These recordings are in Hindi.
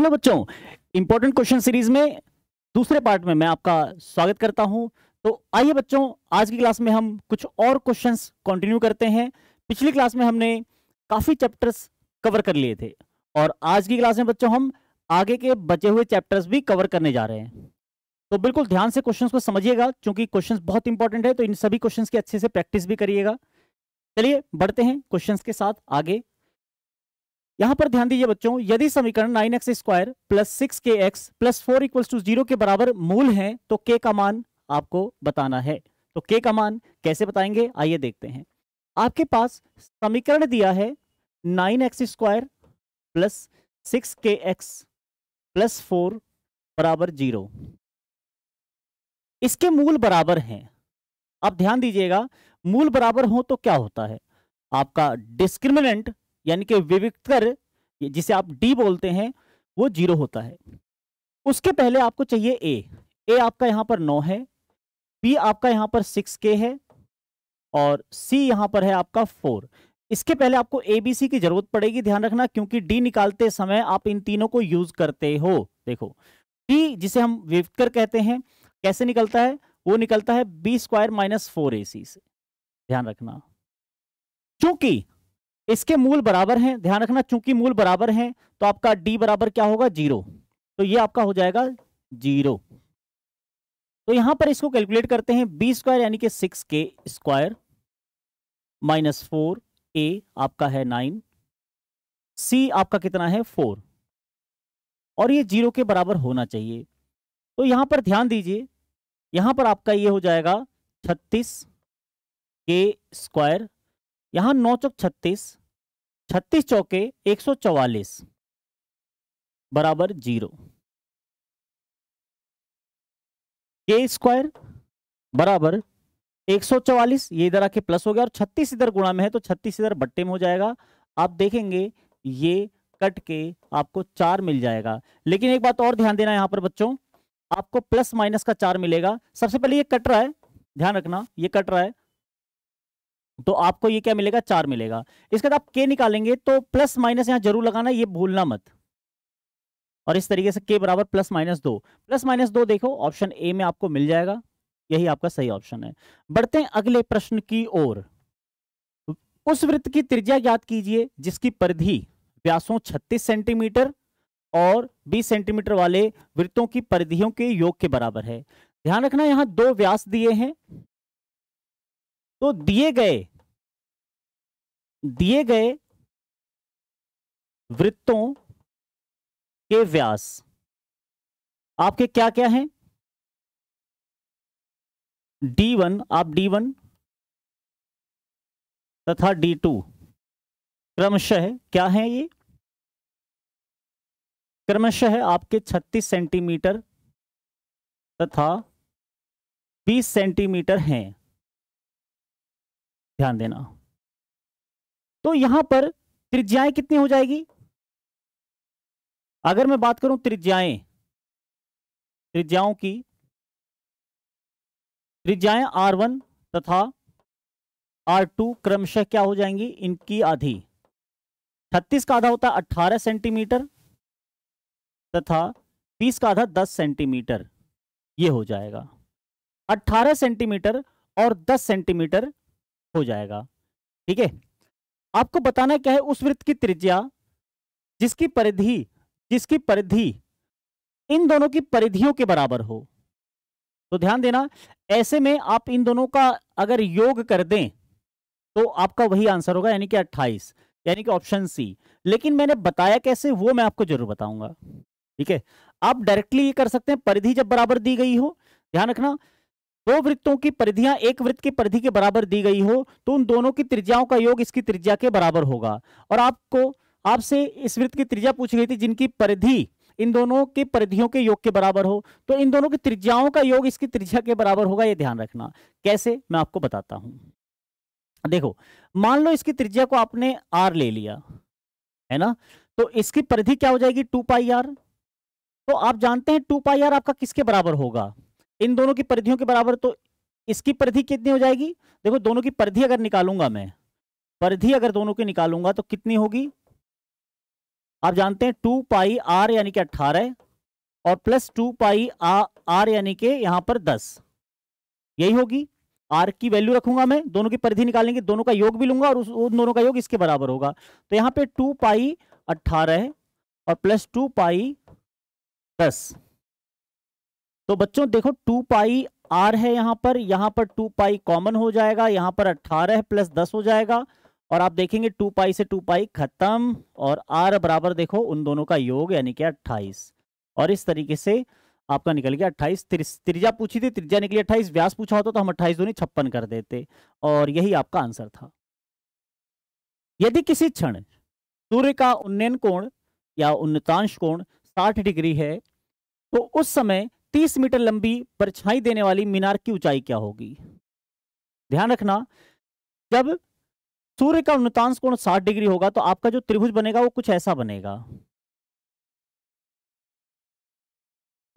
हेलो बच्चों इंपॉर्टेंट क्वेश्चन सीरीज में दूसरे पार्ट में मैं आपका स्वागत करता हूं तो आइए बच्चों आज की क्लास में हम कुछ और क्वेश्चंस कंटिन्यू करते हैं पिछली क्लास में हमने काफी चैप्टर्स कवर कर लिए थे और आज की क्लास में बच्चों हम आगे के बचे हुए चैप्टर्स भी कवर करने जा रहे हैं तो बिल्कुल ध्यान से क्वेश्चन को समझिएगा क्योंकि क्वेश्चन बहुत इंपॉर्टेंट है तो इन सभी क्वेश्चन की अच्छे से प्रैक्टिस भी करिएगा चलिए बढ़ते हैं क्वेश्चन के साथ आगे यहां पर ध्यान दीजिए बच्चों यदि समीकरण nine x square plus six k x plus four equals to zero के बराबर मूल है तो के का मान आपको बताना है तो के का मान कैसे बताएंगे आइए देखते हैं आपके पास समीकरण दिया है nine x square plus six k x plus four बराबर जीरो इसके मूल बराबर हैं आप ध्यान दीजिएगा मूल बराबर हो तो क्या होता है आपका डिस्क्रिमिनेंट यानी कि विविक्तर जिसे आप डी बोलते हैं वो जीरो होता है उसके पहले आपको चाहिए ए ए आपका यहां पर नौ है बी आपका यहां पर सिक्स के है और सी यहां पर है आपका फोर इसके पहले आपको ए बी सी की जरूरत पड़ेगी ध्यान रखना क्योंकि डी निकालते समय आप इन तीनों को यूज करते हो देखो डी जिसे हम विविक्तर कहते हैं कैसे निकलता है वो निकलता है b square minus four a c से ध्यान रखना क्योंकि इसके मूल बराबर हैं ध्यान रखना चूंकि मूल बराबर हैं तो आपका डी बराबर क्या होगा जीरो तो ये आपका हो जाएगा जीरो तो यहां पर इसको कैलकुलेट करते हैं बी स्क्वायर यानी कि सिक्स के स्क्वायर माइनस फोर ए आपका है नाइन सी आपका कितना है फोर और ये जीरो के बराबर होना चाहिए तो यहां पर ध्यान दीजिए यहां पर आपका ये हो जाएगा छत्तीस के स्क्वायर यहां नौ चौक छत्तीस छत्तीस चौके एक सौ चौवालीस बराबर जीरो के स्क्वायर बराबर एक सौ चौवालीस ये इधर आके प्लस हो गया और छत्तीस इधर गुणा में है तो छत्तीस इधर बट्टे में हो जाएगा आप देखेंगे ये कट के आपको चार मिल जाएगा लेकिन एक बात और ध्यान देना यहां पर बच्चों आपको प्लस माइनस का चार मिलेगा सबसे पहले ये कट रहा है ध्यान रखना ये कट रहा है तो आपको ये क्या मिलेगा चार मिलेगा इसके बाद आप के निकालेंगे तो प्लस माइनस यहां जरूर लगाना ये भूलना मत और इस तरीके से के बराबर प्लस माइनस दो प्लस माइनस दो देखो ऑप्शन ए में आपको मिल जाएगा यही आपका सही ऑप्शन है बढ़ते हैं अगले प्रश्न की ओर उस वृत्त की त्रिज्या ज्ञात कीजिए जिसकी परिधि व्यासों 36 सेंटीमीटर और 20 सेंटीमीटर वाले वृत्तों की परिधियों के योग के बराबर है ध्यान रखना यहां दो व्यास दिए हैं तो दिए गए दिए गए वृत्तों के व्यास आपके क्या क्या हैं डी वन आप डी वन तथा डी टू क्रमशः क्या है ये क्रमशः आपके 36 सेंटीमीटर तथा 20 सेंटीमीटर हैं ध्यान देना तो यहां पर त्रिज्याएं कितनी हो जाएगी अगर मैं बात करूं त्रिज्याएं त्रिज्याओं की त्रिज्याएं R1 तथा R2 क्रमशः क्या हो जाएंगी इनकी आधी छत्तीस का आधा होता है 18 सेंटीमीटर तथा बीस का आधा दस सेंटीमीटर ये हो जाएगा 18 सेंटीमीटर और दस सेंटीमीटर हो जाएगा ठीक है आपको बताना क्या है उस वृत्त की त्रिज्या जिसकी परिधि जिसकी परिधि इन दोनों की परिधियों के बराबर हो तो ध्यान देना ऐसे में आप इन दोनों का अगर योग कर दें तो आपका वही आंसर होगा यानी कि 28 यानी कि ऑप्शन सी लेकिन मैंने बताया कैसे वो मैं आपको जरूर बताऊंगा ठीक है आप डायरेक्टली ये कर सकते हैं परिधि जब बराबर दी गई हो ध्यान रखना दो वृत्तों की परिधियां एक वृत्त की परिधि के बराबर दी गई हो तो उन दोनों की त्रिज्याओं का योग इसकी त्रिज्या के बराबर होगा और आपको आपसे इस वृत्त की त्रिज्या पूछी गई थी जिनकी परिधि इन दोनों की परिधियों के योग के बराबर हो तो इन दोनों की त्रिज्याओं का योग इसकी त्रिज्या के बराबर होगा यह ध्यान रखना कैसे मैं आपको बताता हूं देखो मान लो इसकी त्रिज्या को आपने आर ले लिया है ना तो इसकी परिधि क्या हो जाएगी टू पाई आर तो आप जानते हैं टू पाई आर आपका किसके बराबर होगा इन दोनों की परिधियों के बराबर तो इसकी परिधि कितनी हो जाएगी देखो दोनों की परिधि अगर निकालूंगा मैं परिधि अगर दोनों की निकालूंगा तो कितनी होगी आप जानते हैं टू पाई आर यानी कि अट्ठारह और प्लस टू पाई आर यानी कि यहां पर दस यही होगी आर की वैल्यू रखूंगा मैं दोनों की परिधि निकालेंगे दोनों का योग भी लूंगा और उस उन दोनों का योग इसके बराबर होगा तो यहां पे टू पाई अट्ठारह और प्लस टू पाई दस तो बच्चों देखो टू पाई आर है यहाँ पर यहाँ पर टू पाई कॉमन हो जाएगा यहाँ पर अट्ठारह प्लस दस हो जाएगा और आप देखेंगे टू पाई से टू पाई खत्म और आर बराबर देखो उन दोनों का योग यानी कि अट्ठाईस और इस तरीके से आपका निकल गया अट्ठाईस त्रिज्या पूछी थी त्रिज्या निकली अट्ठाईस व्यास पूछा होता तो हम अट्ठाईस दोनों छप्पन कर देते और यही आपका आंसर था यदि किसी क्षण सूर्य का उन्नयन कोण या उन्नतांश कोण साठ डिग्री है तो उस समय 30 मीटर लंबी परछाई देने वाली मीनार की ऊंचाई क्या होगी ध्यान रखना जब सूर्य का उन्नतांश कोण 60 डिग्री होगा तो आपका जो त्रिभुज बनेगा वो कुछ ऐसा बनेगा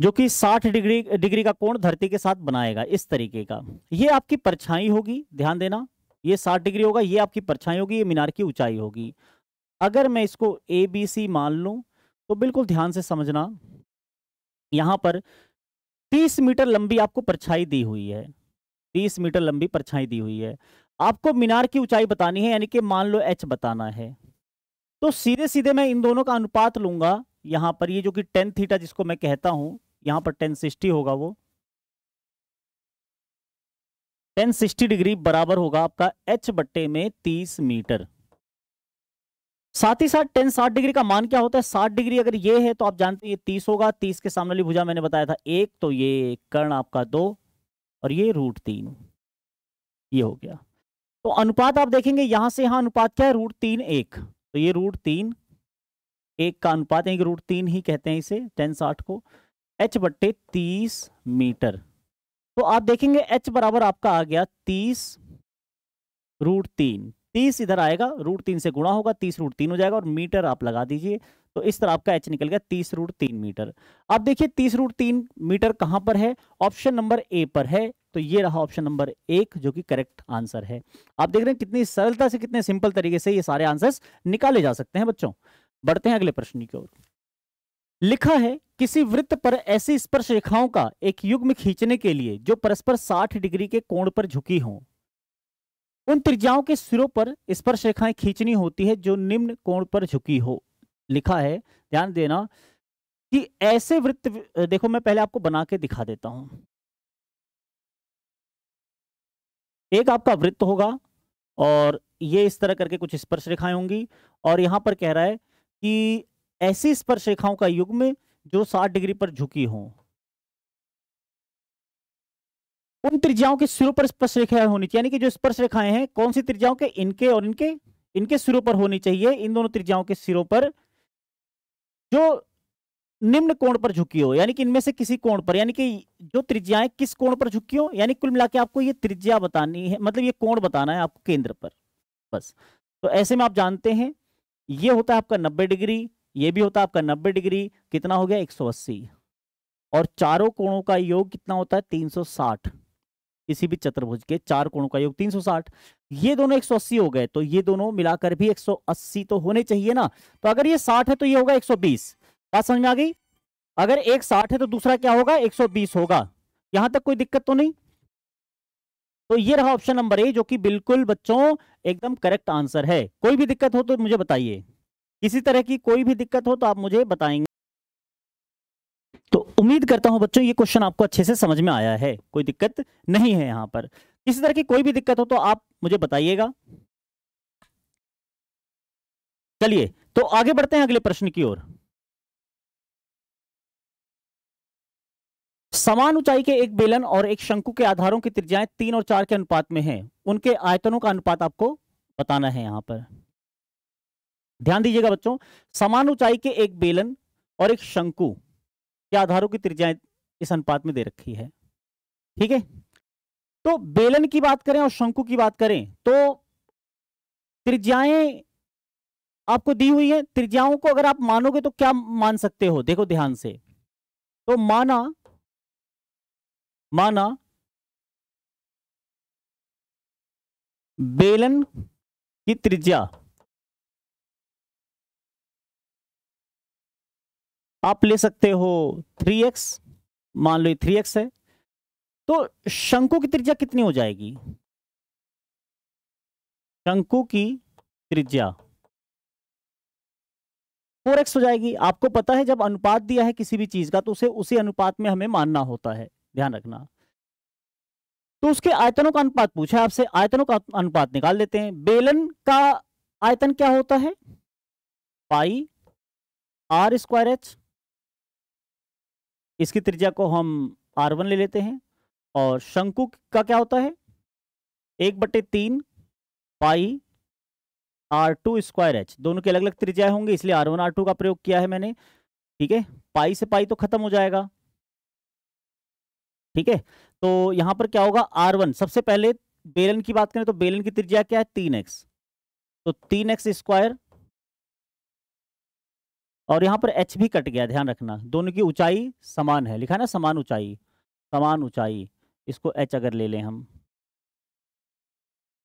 जो कि 60 डिग्री डिग्री का कोण धरती के साथ बनाएगा इस तरीके का ये आपकी परछाई होगी ध्यान देना ये 60 डिग्री होगा ये आपकी परछाई होगी ये मीनार की ऊंचाई होगी अगर मैं इसको ए बी सी मान लू तो बिल्कुल ध्यान से समझना यहां पर तीस मीटर लंबी आपको परछाई दी हुई है तीस मीटर लंबी परछाई दी हुई है आपको मीनार की ऊंचाई बतानी है यानी कि मान लो एच बताना है तो सीधे सीधे मैं इन दोनों का अनुपात लूंगा यहां पर ये जो कि टेन थीटा जिसको मैं कहता हूं यहां पर टेन सिक्सटी होगा वो टेन सिक्सटी डिग्री बराबर होगा आपका एच बट्टे में तीस मीटर साथ ही साथ टेन साठ डिग्री का मान क्या होता है साठ डिग्री अगर ये है तो आप जानते हैं तीस होगा तीस के सामने वाली भुजा मैंने बताया था एक तो ये कर्ण आपका दो और ये रूट तीन ये हो गया तो अनुपात आप देखेंगे यहां से यहां अनुपात क्या है रूट तीन एक तो ये रूट तीन एक का अनुपात है रूट तीन ही कहते हैं इसे टेन साठ को एच बट्टे तीस मीटर तो आप देखेंगे एच बराबर आपका आ गया तीस रूट तीन तीस इधर आएगा रूट तीन से गुणा होगा तीस रूट तीन हो जाएगा और मीटर आप लगा दीजिए तो इस तरह आपका एच निकल गया तीस रूट तीन मीटर अब देखिए तीस रूट तीन मीटर कहां पर है ऑप्शन नंबर ए पर है तो ये रहा ऑप्शन नंबर एक जो कि करेक्ट आंसर है आप देख रहे हैं कितनी सरलता से कितने सिंपल तरीके से ये सारे आंसर्स निकाले जा सकते हैं बच्चों बढ़ते हैं अगले प्रश्न की ओर लिखा है किसी वृत्त पर ऐसी स्पर्श रेखाओं का एक युग्म खींचने के लिए जो परस्पर 60 डिग्री के कोण पर झुकी हों उन त्रिज्याओं के सिरों पर स्पर्श रेखाएं खींचनी होती है जो निम्न कोण पर झुकी हो लिखा है ध्यान देना कि ऐसे वृत्त देखो मैं पहले आपको बना के दिखा देता हूं एक आपका वृत्त होगा और ये इस तरह करके कुछ स्पर्श रेखाएं होंगी और यहां पर कह रहा है कि ऐसी स्पर्श रेखाओं का युग्म जो 60 डिग्री पर झुकी हों उन त्रिज्याओं के सिरों पर स्पर्श रेखाएं होनी चाहिए यानी कि जो स्पर्श रेखाएं हैं कौन सी त्रिज्याओं के इनके और इनके इनके सिरों पर होनी चाहिए इन दोनों त्रिज्याओं के सिरों पर जो निम्न कोण पर झुकी हो यानी कि इनमें से किसी कोण पर यानी कि जो त्रिज्याएं किस कोण पर झुकी हो यानी कुल मिला आपको ये त्रिज्या बतानी है मतलब ये कोण बताना है आपको केंद्र पर बस तो ऐसे में आप जानते हैं ये होता है आपका नब्बे डिग्री ये भी होता है आपका नब्बे डिग्री कितना हो गया एक सौ अस्सी और चारों कोणों का योग कितना होता है तीन सौ साठ किसी भी चतुर्भुज के चार कोणों का योग 360 ये दोनों 180 हो गए तो ये दोनों मिलाकर भी 180 तो होने चाहिए ना तो अगर ये 60 है तो ये होगा 120 बात समझ में आ गई अगर एक 60 है तो दूसरा क्या होगा 120 होगा यहां तक कोई दिक्कत तो नहीं तो ये रहा ऑप्शन नंबर ए जो कि बिल्कुल बच्चों एकदम करेक्ट आंसर है कोई भी दिक्कत हो तो मुझे बताइए किसी तरह की कोई भी दिक्कत हो तो आप मुझे बताएंगे उम्मीद करता हूं बच्चों ये क्वेश्चन आपको अच्छे से समझ में आया है कोई दिक्कत नहीं है यहां पर किसी तरह की कोई भी दिक्कत हो तो आप मुझे बताइएगा चलिए तो आगे बढ़ते हैं अगले प्रश्न की ओर समान ऊंचाई के एक बेलन और एक शंकु के आधारों की त्रिज्याएं तीन और चार के अनुपात में हैं उनके आयतनों का अनुपात आपको बताना है यहां पर ध्यान दीजिएगा बच्चों समान ऊंचाई के एक बेलन और एक शंकु या आधारों की त्रिज्या इस अनुपात में दे रखी है ठीक है तो बेलन की बात करें और शंकु की बात करें तो त्रिज्याएं आपको दी हुई है त्रिज्याओं को अगर आप मानोगे तो क्या मान सकते हो देखो ध्यान से तो माना माना बेलन की त्रिज्या आप ले सकते हो थ्री एक्स मान लो थ्री एक्स है तो शंकु की त्रिज्या कितनी हो जाएगी शंकु की त्रिज्या फोर एक्स हो जाएगी आपको पता है जब अनुपात दिया है किसी भी चीज का तो उसे उसी अनुपात में हमें मानना होता है ध्यान रखना तो उसके आयतनों का अनुपात पूछा है आपसे आयतनों का अनुपात निकाल लेते हैं बेलन का आयतन क्या होता है पाई आर स्क्वायर एच इसकी त्रिज्या को हम आर वन ले लेते हैं और शंकु का क्या होता है एक बटे तीन pi r two square h दोनों के अलग अलग त्रिज्या होंगी इसलिए आर वन आर टू का प्रयोग किया है मैंने ठीक है पाई से पाई तो खत्म हो जाएगा ठीक है तो यहां पर क्या होगा आर वन सबसे पहले बेलन की बात करें तो बेलन की त्रिज्या क्या है तीन एक्स तो तीन एक्स स्क्वायर और यहाँ पर एच भी कट गया ध्यान रखना दोनों की ऊंचाई समान है लिखा ना समान ऊंचाई समान ऊंचाई इसको एच अगर ले लें हम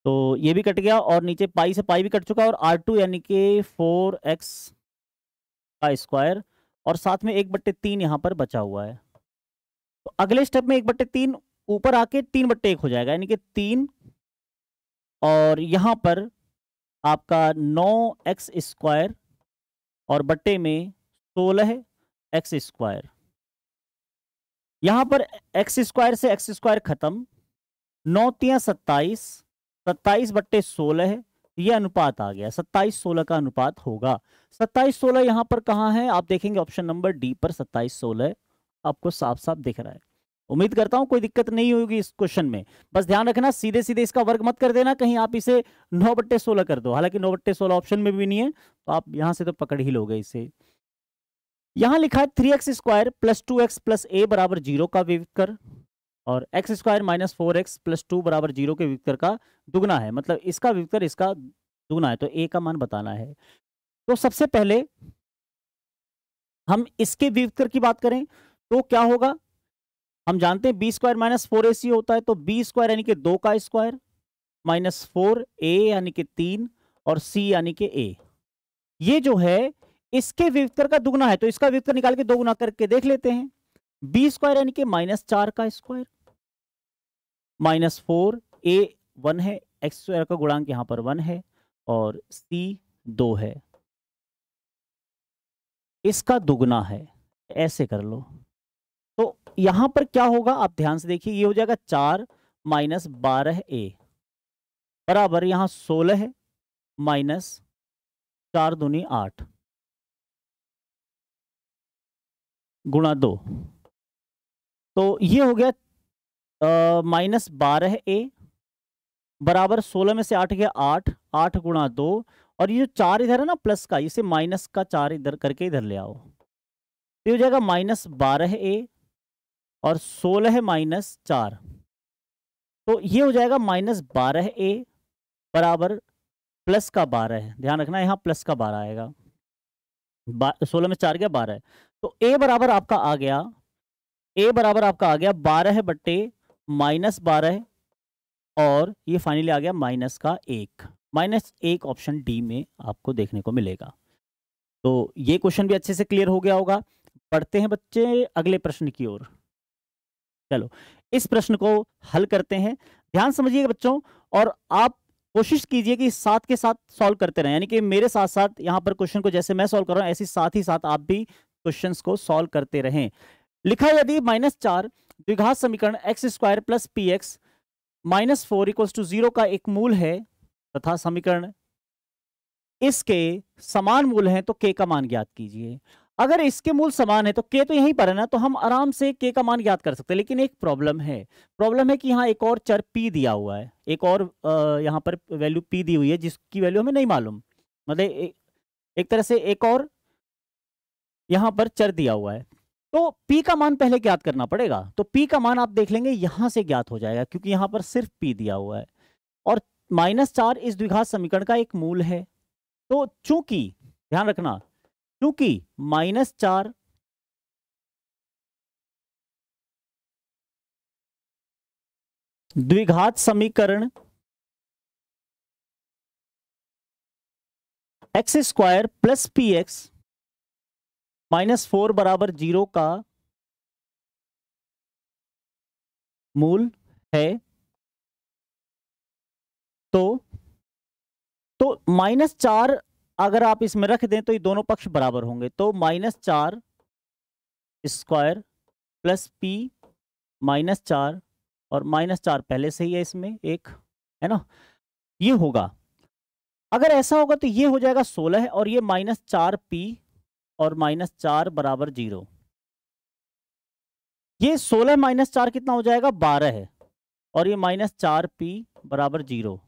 तो ये भी कट गया और नीचे पाई से पाई भी कट चुका और आर टू यानी कि फोर एक्स का स्क्वायर और साथ में एक बट्टे तीन यहाँ पर बचा हुआ है तो अगले स्टेप में एक बट्टे तीन ऊपर आके तीन बट्टे एक हो जाएगा यानी कि तीन और यहाँ पर आपका नौ एक्स स्क्वायर और बट्टे में सोलह एक्स स्क्वायर यहाँ पर एक्स स्क्वायर से एक्स स्क्वायर खत्म नौतिया सत्ताईस सत्ताईस बट्टे सोलह ये अनुपात आ गया सत्ताईस सोलह का अनुपात होगा सत्ताईस सोलह यहाँ पर कहाँ है आप देखेंगे ऑप्शन नंबर डी पर सत्ताईस सोलह आपको साफ साफ दिख रहा है उम्मीद करता हूं कोई दिक्कत नहीं होगी इस क्वेश्चन में बस ध्यान रखना सीधे सीधे इसका वर्ग मत कर देना कहीं आप इसे नौ बट्टे सोलह कर दो हालांकि नौ बट्टे सोलह ऑप्शन में भी नहीं है तो आप यहां से तो पकड़ ही लोगे इसे यहां लिखा है three x square plus two x plus a बराबर जीरो का विविधकर और x square minus four x plus two बराबर जीरो के विविधकर का दुगना है मतलब इसका विविधकर इसका दुगना है तो ए का मान बताना है तो सबसे पहले हम इसके विविधकर की बात करें तो क्या होगा हम जानते हैं b square minus four a c होता है तो बी स्क्वायर यानी कि दो का स्क्वायर माइनस फोर ए यानी कि तीन और सी यानी कि ए ये जो है इसके व्युत्तर का दुगना है तो इसका व्युत्तर निकाल के दोगुना करके देख लेते हैं बी स्क्वायर यानी कि माइनस चार का square minus four a one है एक्स स्क्वायर का गुणांक यहां पर वन है और सी दो है इसका दुगना है ऐसे कर लो यहां पर क्या होगा आप ध्यान से देखिए ये हो जाएगा चार माइनस बारह ए बराबर यहां सोलह माइनस चार दूनी आठ गुणा दो तो ये हो गया माइनस बारह ए बराबर सोलह में से आठ गया आठ आठ गुणा दो और ये जो चार इधर है ना प्लस का इसे माइनस का चार इधर करके इधर ले आओ ये हो जाएगा माइनस बारह ए और सोलह माइनस चार तो ये हो जाएगा माइनस बारह ए बराबर प्लस का बारह ध्यान रखना यहाँ प्लस का बारह आएगा सोलह में चार गया बारह तो ए बराबर आपका आ गया ए बराबर आपका आ गया बारह बट्टे माइनस बारह और ये फाइनली आ गया माइनस का एक माइनस एक ऑप्शन डी में आपको देखने को मिलेगा तो ये क्वेश्चन भी अच्छे से क्लियर हो गया होगा पढ़ते हैं बच्चे अगले प्रश्न की ओर चलो इस प्रश्न को हल करते हैं ध्यान समझिएगा बच्चों और आप कोशिश कीजिए कि साथ के साथ सॉल्व करते रहें यानी कि मेरे साथ साथ यहाँ पर क्वेश्चन को जैसे मैं सॉल्व कर रहा हूँ ऐसी साथ ही साथ आप भी क्वेश्चन को सॉल्व करते रहें लिखा यदि माइनस चार द्विघात समीकरण x square plus p x minus four equals to zero का एक मूल है तथा समीकरण इसके समान मूल हैं तो के का मान ज्ञात कीजिए अगर इसके मूल समान है तो के तो यहीं पर है ना तो हम आराम से के का मान याद कर सकते हैं लेकिन एक प्रॉब्लम है प्रॉब्लम है कि यहाँ एक और चर पी दिया हुआ है एक और यहाँ पर वैल्यू पी दी हुई है जिसकी वैल्यू हमें नहीं मालूम मतलब एक तरह से एक और यहाँ पर चर दिया हुआ है तो पी का मान पहले ज्ञात करना पड़ेगा तो पी का मान आप देख लेंगे यहाँ से ज्ञात हो जाएगा क्योंकि यहाँ पर सिर्फ पी दिया हुआ है और माइनस चार इस द्विघात समीकरण का एक मूल है तो चूंकि ध्यान रखना क्योंकि माइनस चार द्विघात समीकरण x square plus p x minus four बराबर जीरो का मूल है तो तो माइनस चार अगर आप इसमें रख दें तो ये दोनों पक्ष बराबर होंगे तो माइनस चार स्क्वायर प्लस पी माइनस चार और माइनस चार पहले से ही है इसमें एक है ना ये होगा अगर ऐसा होगा तो ये हो जाएगा सोलह और ये माइनस चार पी और माइनस चार बराबर जीरो ये सोलह माइनस चार कितना हो जाएगा बारह है और ये माइनस चार पी बराबर जीरो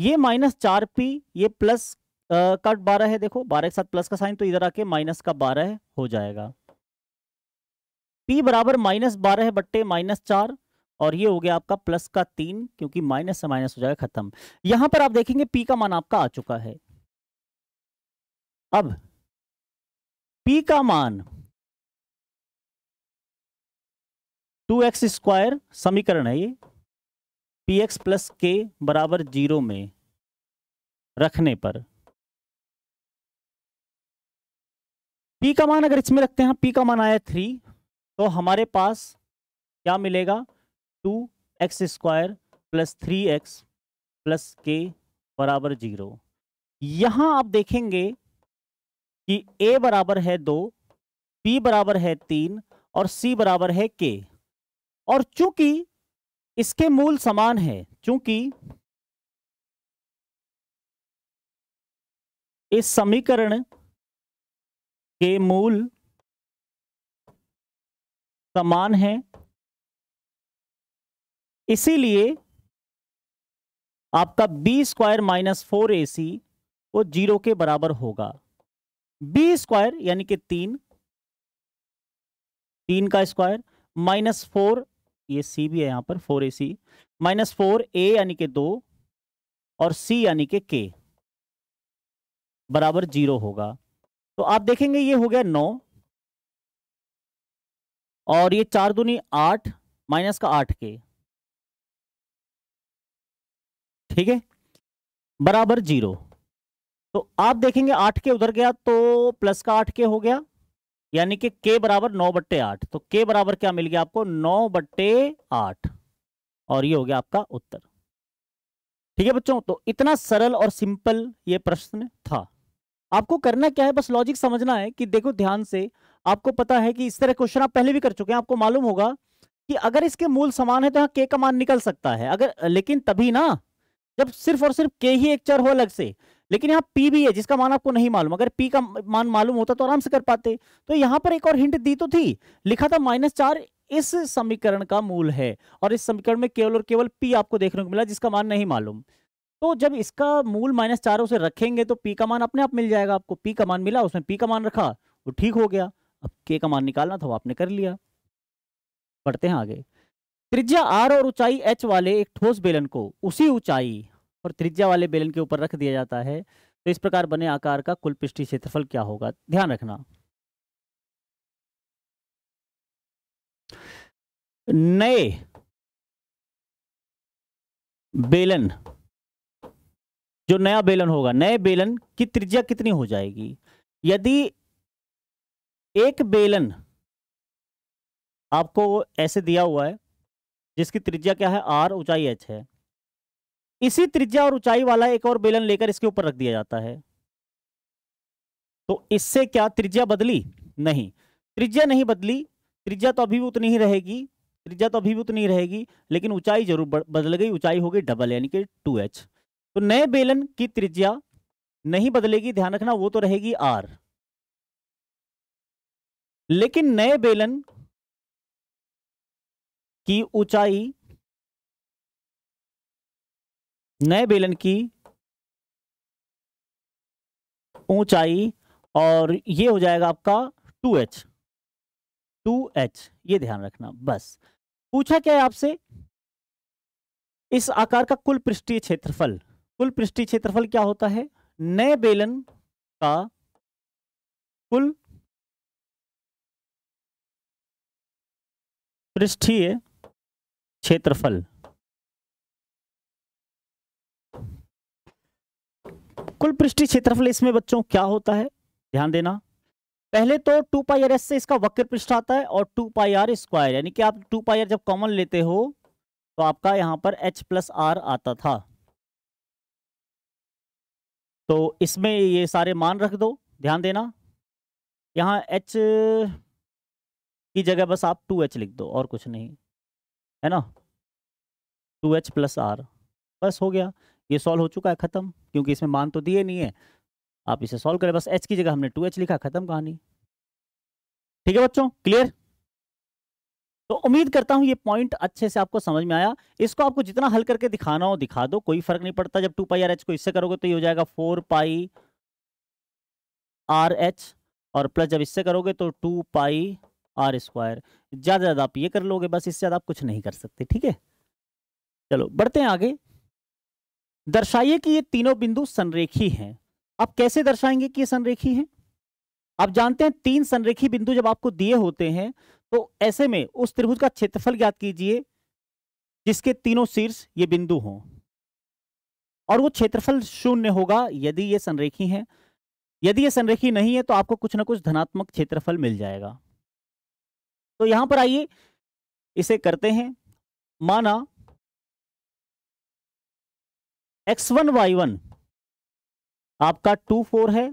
ये माइनस चार पी ये प्लस कट बारह है देखो बारह के साथ प्लस का साइन तो इधर आके माइनस का बारह हो जाएगा पी बराबर माइनस बारह बट्टे माइनस चार और ये हो गया आपका प्लस का तीन क्योंकि माइनस से माइनस हो जाएगा खत्म यहां पर आप देखेंगे पी का मान आपका आ चुका है अब पी का मान टू एक्स स्क्वायर समीकरण है ये पी एक्स प्लस के बराबर जीरो में रखने पर पी का मान अगर इसमें रखते हैं पी का मान आया थ्री तो हमारे पास क्या मिलेगा two x square plus three x plus k बराबर जीरो यहां आप देखेंगे कि ए बराबर है दो p बराबर है तीन और सी बराबर है के और चूंकि इसके मूल समान है चूंकि इस समीकरण के मूल समान है इसीलिए आपका b square minus four a c वो जीरो के बराबर होगा बी स्क्वायर यानी कि तीन तीन का स्क्वायर माइनस फोर ये सी भी है यहां पर four a c minus four a यानी कि दो और सी यानी कि के बराबर जीरो होगा तो आप देखेंगे ये हो गया नौ और ये चार दुनी आठ माइनस का आठ के ठीक है बराबर जीरो तो आप देखेंगे आठ के उधर गया तो प्लस का आठ के हो गया यानी कि के बराबर नौ बट्टे आठ तो के बराबर क्या मिल गया आपको नौ बट्टे आठ और ये हो गया आपका उत्तर ठीक है बच्चों तो इतना सरल और सिंपल ये प्रश्न था आपको करना क्या है बस लॉजिक समझना है कि देखो ध्यान से आपको पता है कि इस तरह क्वेश्चन आप पहले भी कर चुके हैं आपको मालूम होगा कि अगर इसके मूल समान है तो यहाँ के का मान निकल सकता है अगर लेकिन तभी ना जब सिर्फ और सिर्फ के ही एक चर हो अलग से लेकिन यहाँ पी भी है जिसका मान आपको नहीं मालूम अगर पी का मान मालूम होता तो आराम से कर पाते तो यहाँ पर एक और हिंट दी तो थी लिखा था माइनस चार इस समीकरण का मूल है और इस समीकरण में केवल और केवल पी आपको देखने को मिला जिसका मान नहीं मालूम तो जब इसका मूल माइनस चारों से रखेंगे तो पी का मान अपने आप मिल जाएगा आपको पी का मान मिला उसमें पी का मान रखा वो ठीक हो गया अब के का मान निकालना था वो आपने कर लिया बढ़ते हैं आगे त्रिज्या आर और ऊंचाई एच वाले एक ठोस बेलन को उसी ऊंचाई और त्रिज्या वाले बेलन के ऊपर रख दिया जाता है तो इस प्रकार बने आकार का कुल पृष्ठी क्षेत्रफल क्या होगा ध्यान रखना नए बेलन जो नया बेलन होगा नए बेलन की त्रिज्या कितनी हो जाएगी यदि एक बेलन आपको ऐसे दिया हुआ है जिसकी त्रिज्या क्या है आर ऊंचाई एच है इसी त्रिज्या और ऊंचाई वाला एक और बेलन लेकर इसके ऊपर रख दिया जाता है तो इससे क्या त्रिज्या बदली नहीं त्रिज्या नहीं बदली त्रिज्या तो अभी भी उतनी ही रहेगी त्रिज्या तो अभी भी उतनी ही रहेगी लेकिन ऊंचाई जरूर बदल गई ऊंचाई हो गई डबल यानी कि टू एच तो नए बेलन की त्रिज्या नहीं बदलेगी ध्यान रखना वो तो रहेगी आर लेकिन नए बेलन की ऊंचाई नए बेलन की ऊंचाई और ये हो जाएगा आपका टू एच टू एच ये ध्यान रखना बस पूछा क्या है आपसे इस आकार का कुल पृष्ठीय क्षेत्रफल कुल पृष्ठी क्षेत्रफल क्या होता है नए बेलन का कुल पृष्ठीय क्षेत्रफल कुल पृष्ठी क्षेत्रफल इसमें बच्चों क्या होता है ध्यान देना पहले तो टू पाई आर एस से इसका वक्र पृष्ठ आता है और टू पाई आर स्क्वायर यानी कि आप टू पाई आर जब कॉमन लेते हो तो आपका यहां पर एच प्लस आर आता था तो इसमें ये सारे मान रख दो ध्यान देना यहाँ एच की जगह बस आप टू एच लिख दो और कुछ नहीं है ना टू एच प्लस आर बस हो गया ये सॉल्व हो चुका है ख़त्म क्योंकि इसमें मान तो दिए नहीं है आप इसे सॉल्व करें बस एच की जगह हमने टू एच लिखा ख़त्म कहानी ठीक है बच्चों क्लियर तो उम्मीद करता हूं ये पॉइंट अच्छे से आपको समझ में आया इसको आपको जितना हल करके दिखाना हो दिखा दो कोई फर्क नहीं पड़ता जब टू पाई आर एच को इससे करोगे तो ये हो जाएगा फोर पाई आर एच और प्लस जब इससे करोगे तो टू पाई आर स्क्वायर ज़्यादा ज़्यादा आप ये कर लोगे बस इससे ज़्यादा आप कुछ नहीं कर सकते ठीक है चलो बढ़ते हैं आगे दर्शाइए कि ये तीनों बिंदु संरेखी हैं आप कैसे दर्शाएंगे कि ये संरेखी हैं आप जानते हैं तीन संरेखी बिंदु जब आपको दिए होते हैं तो ऐसे में उस त्रिभुज का क्षेत्रफल ज्ञात कीजिए जिसके तीनों शीर्ष ये बिंदु हों और वो क्षेत्रफल शून्य होगा यदि ये संरेखी है यदि ये संरेखी नहीं है तो आपको कुछ ना कुछ धनात्मक क्षेत्रफल मिल जाएगा तो यहां पर आइए इसे करते हैं माना एक्स वन वाई वन आपका टू फोर है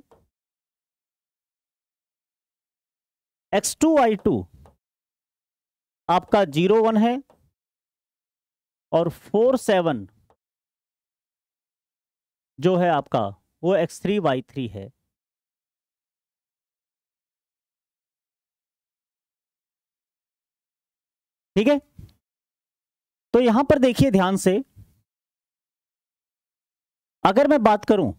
एक्स टू वाई टू आपका जीरो वन है और फोर सेवन जो है आपका वो एक्स थ्री वाई थ्री है ठीक है तो यहां पर देखिए ध्यान से अगर मैं बात करूं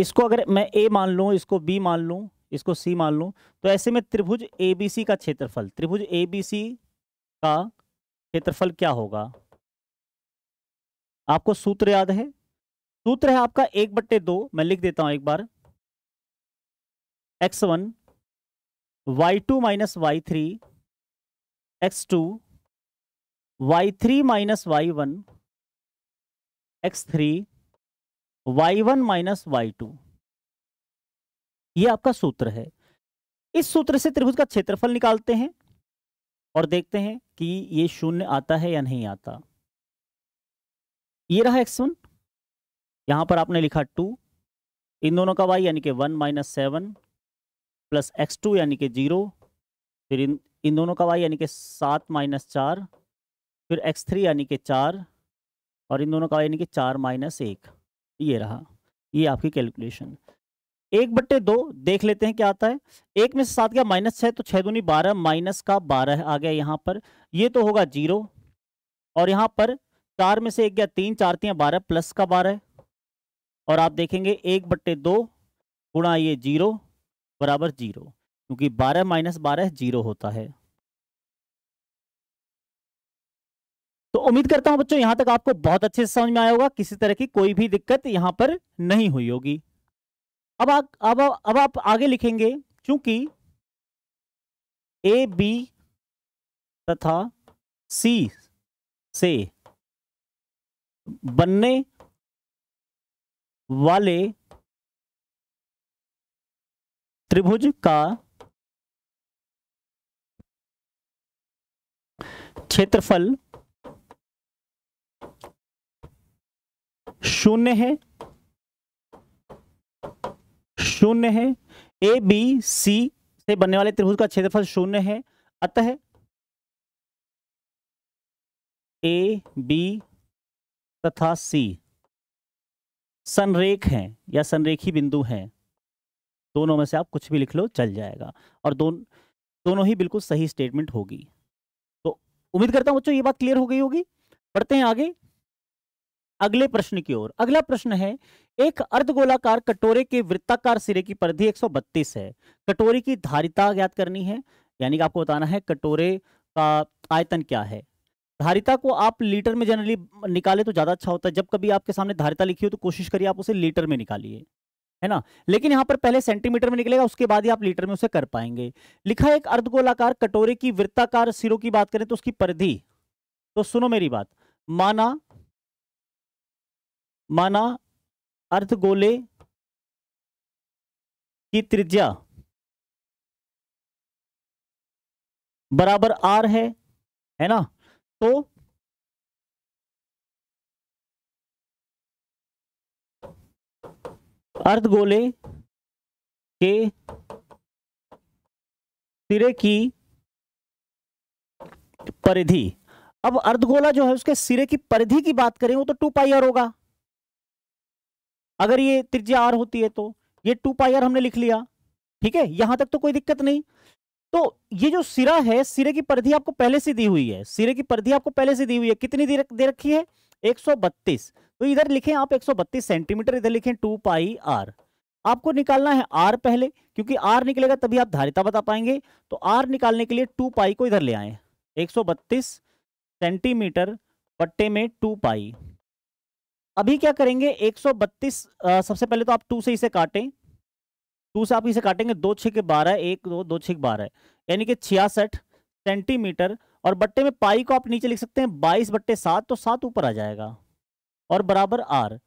इसको अगर मैं ए मान लू इसको बी मान लू इसको सी मान लो तो ऐसे में त्रिभुज सी का क्षेत्रफल त्रिभुज एबीसी का क्षेत्रफल क्या होगा आपको सूत्र याद है सूत्र है आपका एक बट्टे दो मैं लिख देता हूं एक बार x one y two minus y three x two y three minus y one x three y one minus y two ये आपका सूत्र है इस सूत्र से त्रिभुज का क्षेत्रफल निकालते हैं और देखते हैं कि ये शून्य आता है या नहीं आता ये रहा एक्स वन यहां पर आपने लिखा टू इन दोनों का वाई यानी कि one minus seven plus x two यानी कि जीरो फिर इन इन दोनों का वाई यानी कि सात माइनस चार फिर एक्स थ्री यानी कि चार और इन दोनों का यानी कि चार माइनस एक ये रहा ये आपकी कैलकुलेशन एक बट्टे दो देख लेते हैं क्या आता है एक में से सात गया माइनस छः तो छः दूनी बारह माइनस का बारह आ गया यहाँ पर ये तो होगा जीरो और यहाँ पर चार में से एक गया तीन चार तीन बारह प्लस का बारह और आप देखेंगे एक बट्टे दो गुणा ये जीरो बराबर जीरो क्योंकि बारह माइनस बारह जीरो होता है तो उम्मीद करता हूं बच्चों यहां तक आपको बहुत अच्छे से समझ में आया होगा किसी तरह की कोई भी दिक्कत यहां पर नहीं हुई होगी अब आ, अब अब आप आगे लिखेंगे क्योंकि ए बी तथा सी से बनने वाले त्रिभुज का क्षेत्रफल शून्य है शून्य है ए बी सी से बनने वाले त्रिभुज का क्षेत्रफल शून्य है अतः ए बी तथा सी संरेख हैं या संरेखी बिंदु हैं दोनों में से आप कुछ भी लिख लो चल जाएगा और दोन दोनों ही बिल्कुल सही स्टेटमेंट होगी तो उम्मीद करता हूँ बच्चों ये बात क्लियर हो गई होगी पढ़ते हैं आगे अगले प्रश्न की ओर अगला प्रश्न है एक अर्धगोलाकार कटोरे के वृत्ताकार सिरे की परिधि 132 है कटोरे की धारिता ज्ञात करनी है यानी कि आपको बताना है कटोरे का आयतन क्या है धारिता को आप लीटर में जनरली निकाले तो ज्यादा अच्छा होता है जब कभी आपके सामने धारिता लिखी हो तो कोशिश करिए आप उसे लीटर में निकालिए है ना लेकिन यहाँ पर पहले सेंटीमीटर में निकलेगा उसके बाद ही आप लीटर में उसे कर पाएंगे लिखा एक अर्धगोलाकार कटोरे की वृत्ताकार सिरों की बात करें तो उसकी परिधि तो सुनो मेरी बात माना माना अर्थ गोले की त्रिज्या बराबर आर है है ना तो अर्ध गोले के सिरे की परिधि अब अर्धगोला जो है उसके सिरे की परिधि की बात करें वो तो टू पाई आर होगा अगर ये त्रिज्या आर होती है तो ये टू पाई आर हमने लिख लिया ठीक है यहां तक तो कोई दिक्कत नहीं तो ये जो सिरा है सिरे की परिधि आपको पहले से दी हुई है सिरे की परिधि आपको पहले से दी हुई है कितनी दे, दे रखी है 132 तो इधर लिखें आप 132 सेंटीमीटर इधर लिखें टू पाई आर आपको निकालना है आर पहले क्योंकि आर निकलेगा तभी आप धारिता बता पाएंगे तो आर निकालने के लिए टू पाई को इधर ले आए बत्तीस सेंटीमीटर बट्टे में टू पाई अभी क्या करेंगे 132 बत्तीस सबसे पहले तो आप टू से इसे काटें टू से आप इसे काटेंगे दो के बारह एक दो दो छिक बारह यानी कि छियासठ सेंटीमीटर और बट्टे में पाई को आप नीचे लिख सकते हैं बाईस बट्टे सात तो सात ऊपर आ जाएगा और बराबर आर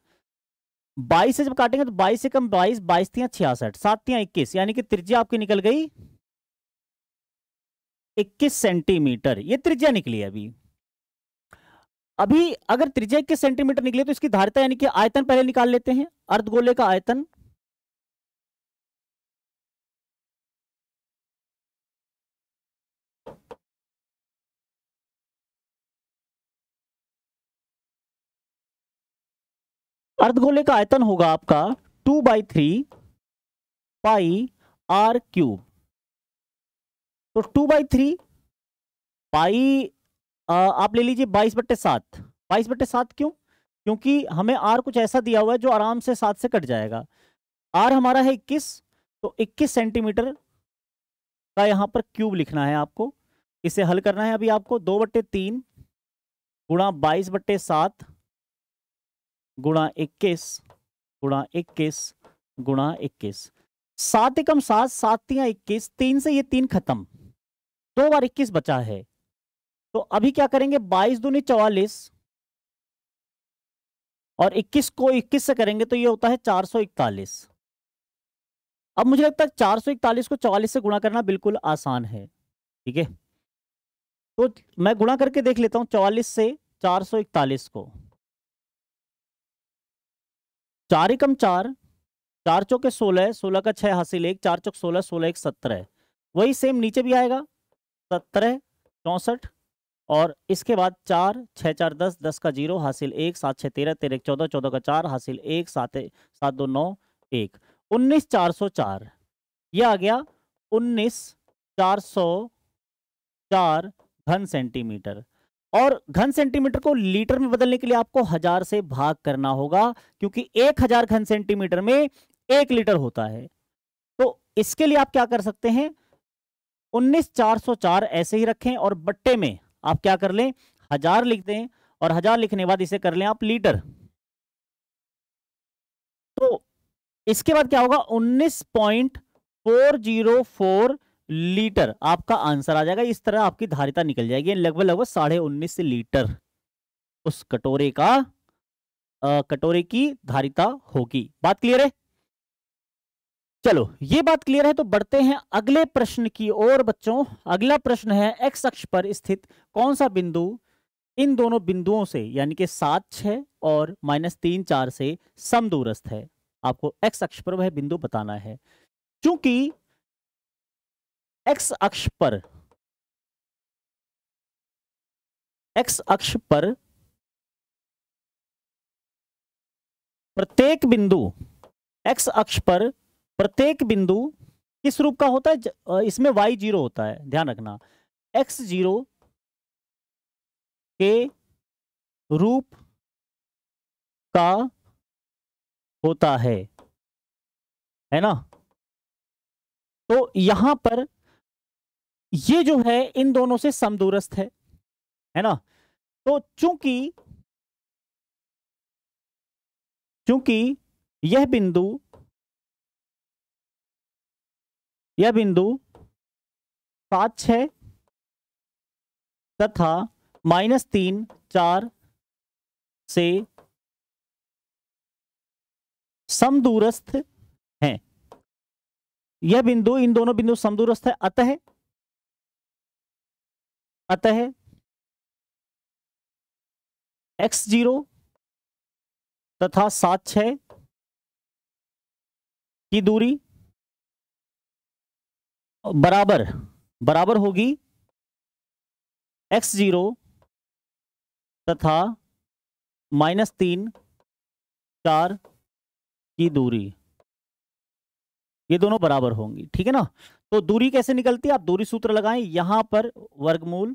बाईस से जब काटेंगे तो बाईस से कम बाईस बाईस तिया छियासठ सात तिया इक्कीस यानी कि त्रिज्या आपकी निकल गई इक्कीस सेंटीमीटर ये त्रिज्या निकली अभी अभी अगर त्रिज्या के सेंटीमीटर निकले तो इसकी धारिता यानी कि आयतन पहले निकाल लेते हैं अर्धगोले का आयतन अर्धगोले का आयतन होगा आपका two by three pi r cube तो टू बाई थ्री पाई आप ले लीजिए बाईस बट्टे सात बाईस बट्टे सात क्यों क्योंकि हमें आर कुछ ऐसा दिया हुआ है जो आराम से सात से कट जाएगा आर हमारा है इक्कीस तो इक्कीस सेंटीमीटर का यहाँ पर क्यूब लिखना है आपको इसे हल करना है अभी आपको दो बट्टे तीन गुणा बाईस बट्टे सात गुणा इक्कीस गुणा इक्कीस गुणा इक्कीस सात एकम सात सात इक्कीस तीन से ये तीन खत्म दो बार इक्कीस बचा है तो अभी क्या करेंगे बाईस दूनी चौवालीस और 21 को 21 से करेंगे तो ये होता है 441 अब मुझे लगता है 441 को 44 से गुणा करना बिल्कुल आसान है ठीक है तो मैं गुणा करके देख लेता हूं 44 से 441 को चार एकम चार चार चौके सोलह सोलह का छह हासिल एक चार चौक सोलह सोलह एक सत्रह वही सेम नीचे भी आएगा सत्रह चौसठ और इसके बाद चार छः चार दस दस का जीरो हासिल एक सात छः तेरह तेरह चौदह चौदह का चार हासिल एक सात सात दो नौ एक उन्नीस चार सौ चार यह आ गया उन्नीस चार सौ चार घन सेंटीमीटर और घन सेंटीमीटर को लीटर में बदलने के लिए आपको हजार से भाग करना होगा क्योंकि एक हजार घन सेंटीमीटर में एक लीटर होता है तो इसके लिए आप क्या कर सकते हैं उन्नीस चार सौ चार ऐसे ही रखें और बट्टे में आप क्या कर लें हजार लिख दें और हजार लिखने बाद इसे कर लें आप लीटर तो इसके बाद क्या होगा उन्नीस point four zero four litre आपका आंसर आ जाएगा इस तरह आपकी धारिता निकल जाएगी लगभग लगभग साढ़े उन्नीस लीटर उस कटोरे का आ, कटोरे की धारिता होगी बात क्लियर है चलो ये बात क्लियर है तो बढ़ते हैं अगले प्रश्न की ओर बच्चों अगला प्रश्न है एक्स अक्ष पर स्थित कौन सा बिंदु इन दोनों बिंदुओं से यानी कि सात छ और माइनस तीन चार से समदूरस्थ है आपको एक्स अक्ष पर वह बिंदु बताना है क्योंकि एक्स अक्ष पर एक्स अक्ष पर प्रत्येक बिंदु एक्स अक्ष पर प्रत्येक बिंदु किस रूप का होता है इसमें वाई जीरो होता है ध्यान रखना एक्स जीरो के रूप का होता है है ना तो यहां पर ये जो है इन दोनों से समदूरस्थ है है ना तो चूंकि चूंकि यह बिंदु यह बिंदु सात छ तथा माइनस तीन चार से समदूरस्थ है यह बिंदु इन दोनों बिंदु समदूरस्थ है अतः अतः एक्स जीरो तथा सात छ की दूरी बराबर बराबर होगी एक्स जीरो तथा माइनस तीन चार की दूरी ये दोनों बराबर होंगी ठीक है ना तो दूरी कैसे निकलती है आप दूरी सूत्र लगाएं यहां पर वर्गमूल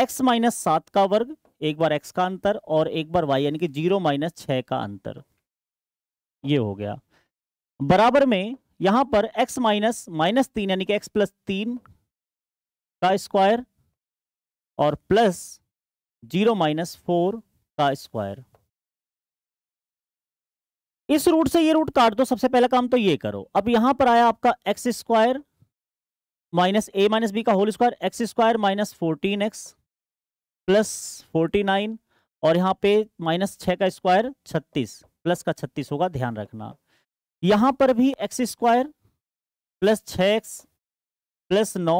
x माइनस सात का वर्ग एक बार x का अंतर और एक बार y यानी कि जीरो माइनस छ का अंतर ये हो गया बराबर में यहां पर x माइनस माइनस तीन यानी कि x प्लस तीन का स्क्वायर और प्लस जीरो माइनस फोर का स्क्वायर इस रूट से ये रूट काट दो सबसे पहला काम तो ये करो अब यहां पर आया आपका x square minus a minus b का whole square x square minus fourteen x plus forty nine और यहां पे माइनस छ का स्क्वायर छत्तीस प्लस का छत्तीस होगा ध्यान रखना यहां पर भी एक्स स्क्वायर प्लस छ एक्स प्लस नौ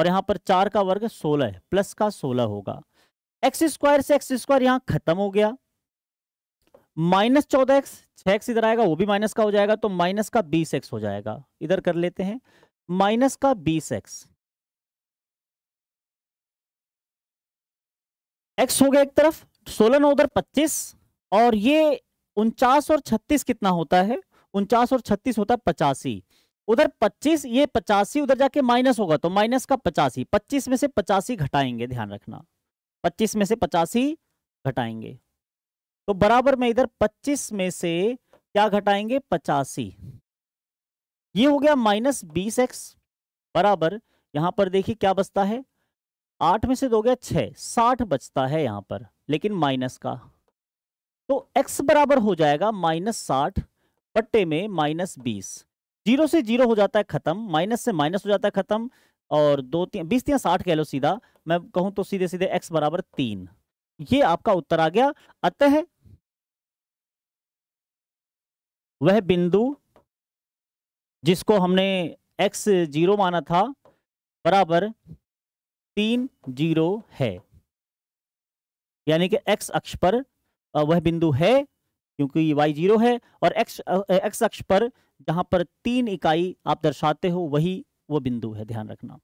और यहां पर चार का वर्ग सोलह है प्लस का सोलह होगा एक्स स्क्वायर से एक्स स्क्वायर यहां खत्म हो गया माइनस चौदह एक्स छ एक्स इधर आएगा वो भी माइनस का हो जाएगा तो माइनस का बीस एक्स हो जाएगा इधर कर लेते हैं माइनस का बीस एक्स एक्स हो गया एक तरफ सोलह नौ उधर पच्चीस और ये उनचास और छत्तीस कितना होता है उनचास और छत्तीस होता है पचासी उधर पच्चीस ये पचासी उधर जाके माइनस होगा तो माइनस का पचासी पच्चीस में से पचासी घटाएंगे ध्यान रखना पच्चीस में से पचासी घटाएंगे तो बराबर में इधर पच्चीस में से क्या घटाएंगे पचासी ये हो गया माइनस बीस एक्स बराबर यहां पर देखिए क्या बचता है आठ में से दो गया छह साठ बचता है यहां पर लेकिन माइनस का तो x बराबर हो जाएगा माइनस साठ पट्टे में माइनस बीस जीरो से जीरो हो जाता है खत्म माइनस से माइनस हो जाता है खत्म और दो तीन बीस तीन साठ कह लो सीधा मैं कहूं तो सीधे सीधे एक्स बराबर तीन ये आपका उत्तर आ गया अतः वह बिंदु जिसको हमने एक्स जीरो माना था बराबर तीन जीरो है यानी कि एक्स अक्ष पर वह बिंदु है क्योंकि वाई जीरो है और एक्स एक्स अक्ष पर जहां पर तीन इकाई आप दर्शाते हो वही वो बिंदु है ध्यान रखना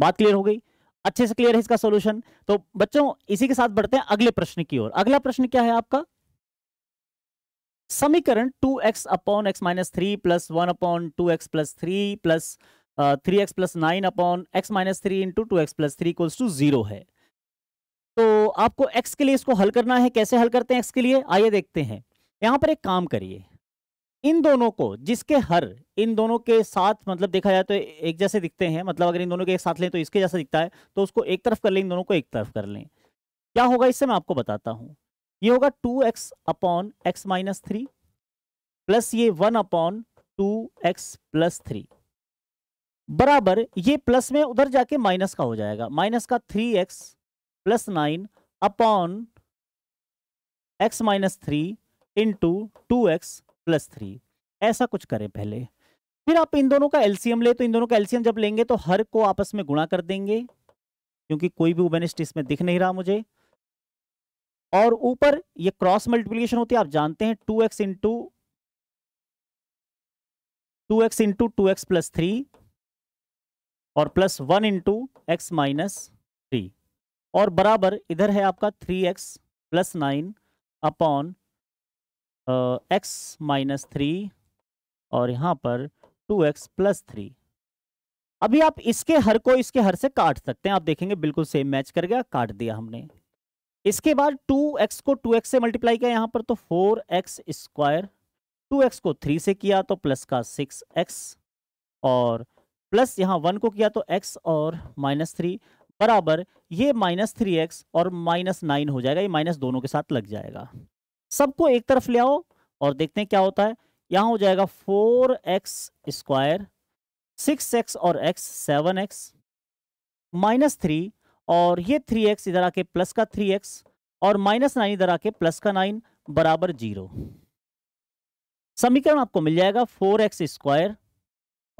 बात क्लियर हो गई अच्छे से क्लियर है इसका सोल्यूशन तो बच्चों इसी के साथ बढ़ते हैं अगले प्रश्न की ओर अगला प्रश्न क्या है आपका समीकरण 2x x upon x minus three plus one upon two x plus three plus three x plus nine upon x minus three into two x plus three equals to zero है आपको एक्स के लिए इसको हल करना है कैसे हल करते हैं एक्स के लिए आइए देखते हैं यहां पर एक काम करिए इन दोनों को जिसके हर इन दोनों के साथ मतलब देखा जाए तो एक जैसे दिखते हैं मतलब अगर इन दोनों के एक साथ लें तो इसके जैसा दिखता है तो उसको एक तरफ कर लें इन दोनों को एक तरफ कर लें क्या होगा इससे मैं आपको बताता हूं ये होगा two x upon x minus three plus ये one upon two x plus three बराबर ये प्लस में उधर जाके माइनस का हो जाएगा माइनस का three x plus nine upon x minus three into two x plus three ऐसा कुछ करें पहले फिर आप इन दोनों का एलसीएम ले तो इन दोनों का एलसीएम जब लेंगे तो हर को आपस में गुणा कर देंगे क्योंकि कोई भी उबेनिस्ट इसमें दिख नहीं रहा मुझे और ऊपर ये क्रॉस मल्टीप्लीकेशन होती है आप जानते हैं two x into two x into two x plus three और plus one into x minus three और बराबर इधर है आपका three x plus nine upon x minus three और यहाँ पर टू एक्स प्लस थ्री अभी आप इसके हर को इसके हर से काट सकते हैं आप देखेंगे बिल्कुल सेम मैच कर गया काट दिया हमने इसके बाद टू एक्स को टू एक्स से मल्टीप्लाई किया यहाँ पर तो four x square two x को थ्री से किया तो प्लस का सिक्स एक्स और प्लस यहाँ वन को किया तो एक्स और माइनस थ्री बराबर ये माइनस थ्री एक्स और माइनस नाइन हो जाएगा ये माइनस दोनों के साथ लग जाएगा सबको एक तरफ ले आओ और देखते हैं क्या होता है यहाँ हो जाएगा four x square six x और x seven x minus three और ये थ्री एक्स इधर आके प्लस का थ्री एक्स और माइनस नाइन इधर आके प्लस का नाइन बराबर जीरो समीकरण आपको मिल जाएगा फोर एक्स स्क्वायर